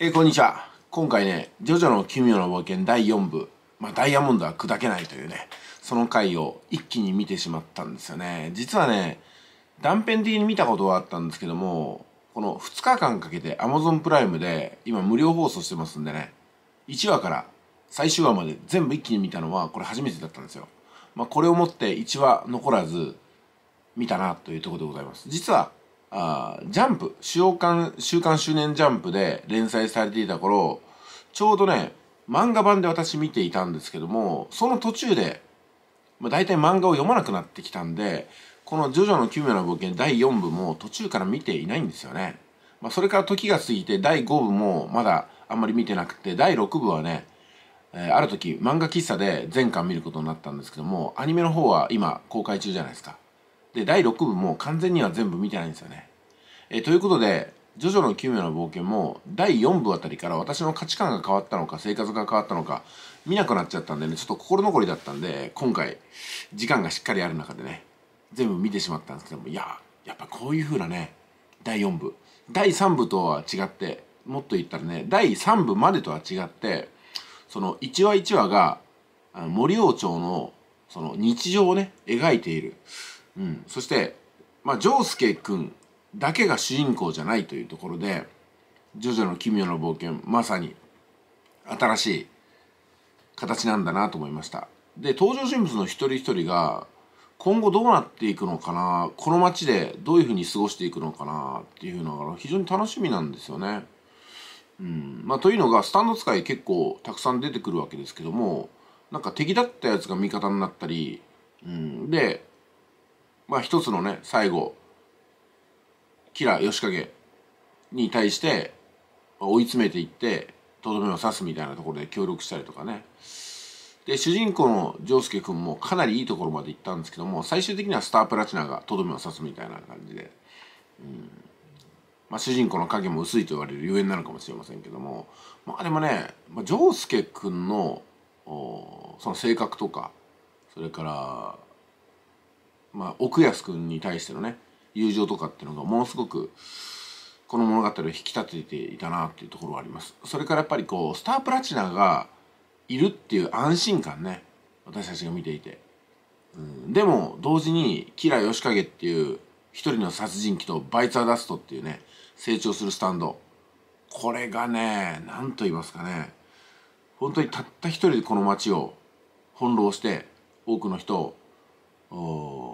えー、こんにちは今回ね「ジョジョの奇妙な冒険」第4部、まあ、ダイヤモンドは砕けないというねその回を一気に見てしまったんですよね実はね断片的に見たことはあったんですけどもこの2日間かけて Amazon プライムで今無料放送してますんでね1話から最終話まで全部一気に見たのはこれ初めてだったんですよ、まあ、これをもって1話残らず見たなというところでございます実はあジャンプ週刊、週刊周年ジャンプで連載されていた頃、ちょうどね、漫画版で私見ていたんですけども、その途中で、まあ、大体漫画を読まなくなってきたんで、このジョジョの奇妙な冒険第4部も途中から見ていないんですよね。まあ、それから時が過ぎて第5部もまだあんまり見てなくて、第6部はね、えー、ある時漫画喫茶で全巻見ることになったんですけども、アニメの方は今公開中じゃないですか。で第6部も完全には全部見てないんですよね。えということで「ジョジョの奇妙な冒険」も第4部あたりから私の価値観が変わったのか生活が変わったのか見なくなっちゃったんでねちょっと心残りだったんで今回時間がしっかりある中でね全部見てしまったんですけどもいややっぱこういう風なね第4部第3部とは違ってもっと言ったらね第3部までとは違ってその1話1話が森王朝のその日常をね描いているうん、そして、まあ、ジョースケ君だけが主人公じゃないというところで「ジョジョの奇妙な冒険」まさに新しい形なんだなと思いましたで登場人物の一人一人が今後どうなっていくのかなこの街でどういうふうに過ごしていくのかなっていうのが非常に楽しみなんですよね。うんまあ、というのがスタンド使い結構たくさん出てくるわけですけどもなんか敵だったやつが味方になったり、うん、でまあ一つのね最後吉良カゲに対して追い詰めていってとどめを刺すみたいなところで協力したりとかねで主人公の丈介君もかなりいいところまで行ったんですけども最終的にはスタープラチナがとどめを刺すみたいな感じで、うんまあ、主人公の影も薄いと言われるゆえんなのかもしれませんけどもまあでもね丈介君のその性格とかそれからまあ、奥安くんに対してのね友情とかっていうのがものすごくこの物語を引き立てていたなっていうところはありますそれからやっぱりこうスタープラチナがいるっていう安心感ね私たちが見ていて、うん、でも同時に吉良義景っていう一人の殺人鬼とバイツア・ーダストっていうね成長するスタンドこれがね何と言いますかね本当にたった一人でこの街を翻弄して多くの人を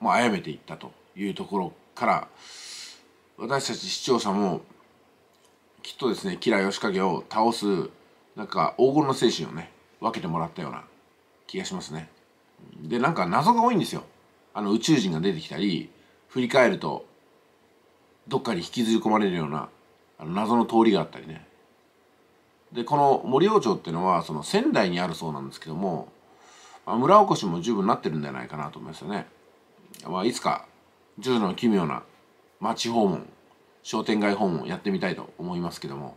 まあ、殺めていったというところから私たち視聴者もきっとですね吉良義景を倒すなんか黄金の精神をね分けてもらったような気がしますね。でなんか謎が多いんですよ。あの宇宙人が出てきたり振り返るとどっかに引きずり込まれるようなあの謎の通りがあったりね。でこの森王朝っていうのはその仙台にあるそうなんですけども、あ、村おこしも十分なってるんじゃないかなと思いますよね。まあ、いつか徐々の奇妙な町訪問商店街訪問やってみたいと思いますけども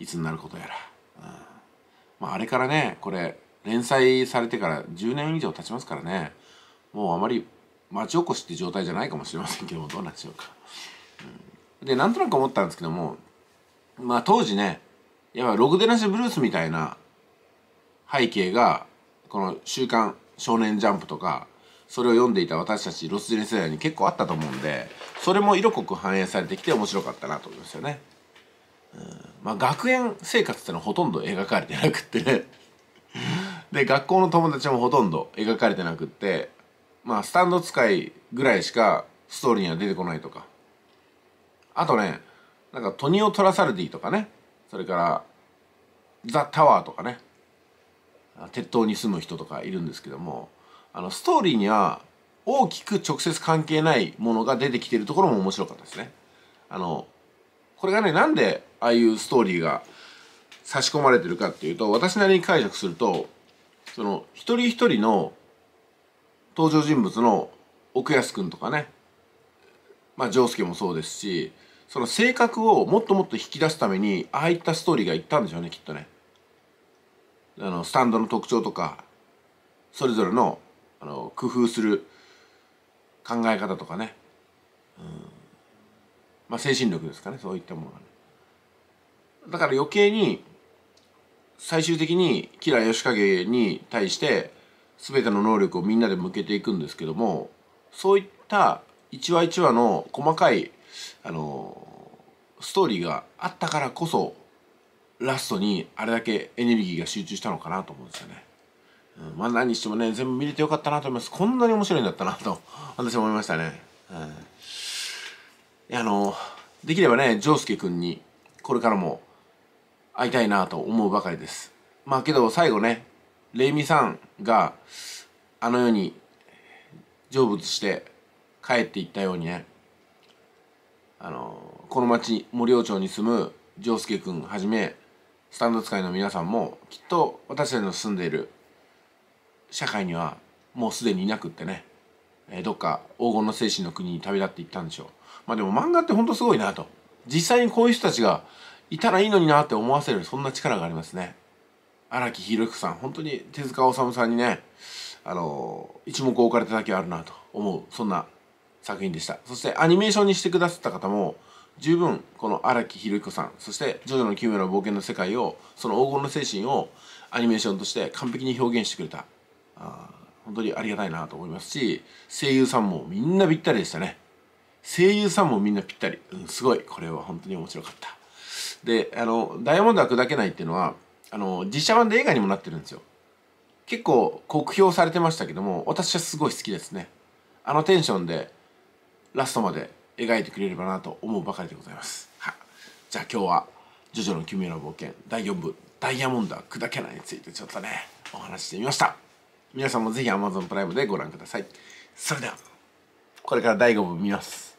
いつになることやら、うん、まあ、あれからねこれ連載されてから10年以上経ちますからねもうあまり町おこしって状態じゃないかもしれませんけどもどうなんでしょうか。うん、でなんとなく思ったんですけどもまあ当時ねやっぱログデナシブルースみたいな背景がこの「週刊少年ジャンプ」とかそれを読んでいた私たちロスジェネ世代に結構あったと思うんでそれも色濃く反映されてきて面白かったなと思いますよね。うんまあ、学園生活ってのはほとんど描かれてなくってね で学校の友達もほとんど描かれてなくってまあスタンド使いぐらいしかストーリーには出てこないとかあとねなんかトニオ・トラサルディとかねそれからザ・タワーとかね鉄塔に住む人とかいるんですけどもあのストーリーには大きく直接関係ないものが出てきてるところも面白かったですね。あのこれがねなんでああいうストーリーが差し込まれてるかっていうと私なりに解釈するとその一人一人の登場人物の奥安くんとかねまあ丈介もそうですしその性格をもっともっと引き出すためにああいったストーリーがいったんでしょうねきっとね。あのスタンドの特徴とかそれぞれのあの工夫する考え方とかね、うん、まあ精神力ですかねそういったものがねだから余計に最終的に吉良義景に対して全ての能力をみんなで向けていくんですけどもそういった一話一話の細かいあのストーリーがあったからこそラストにあれだけエネルギーが集中したのかなと思うんですよね。うん、まあ何にしてもね全部見れてよかったなと思いますこんなに面白いんだったなと 私は思いましたね、うん、あのできればね丈介君にこれからも会いたいなと思うばかりですまあけど最後ねレイミさんがあの世に成仏して帰っていったようにねあのこの町森尾町に住む丈介君はじめスタンド使いの皆さんもきっと私たちの住んでいる社会にはもうすでにいなくってね、えー、どっか黄金の精神の国に旅立っていったんでしょうまあでも漫画ってほんとすごいなと実際にこういう人たちがいたらいいのになって思わせるそんな力がありますね荒木宏之さん本当に手塚治虫さんにねあの一目置かれただけあるなと思うそんな作品でしたそしてアニメーションにしてくださった方も十分この荒木宏彦さんそして「ジョジョの奇妙な冒険」の世界をその黄金の精神をアニメーションとして完璧に表現してくれたあ本当にありがたいなと思いますし声優さんもみんなぴったりでしたね声優さんもみんなぴったり、うん、すごいこれは本当に面白かったであの「ダイヤモンドは砕けない」っていうのはあの実写版で映画にもなってるんですよ結構酷評されてましたけども私はすごい好きですねあのテンションでラストまで描いてくれればなと思うばかりでございますはいじゃあ今日は「ジョジョの奇妙な冒険」第4部「ダイヤモンドは砕けない」についてちょっとねお話してみました皆さんもぜひ Amazon プライムでご覧くださいそれではこれから第5部見ます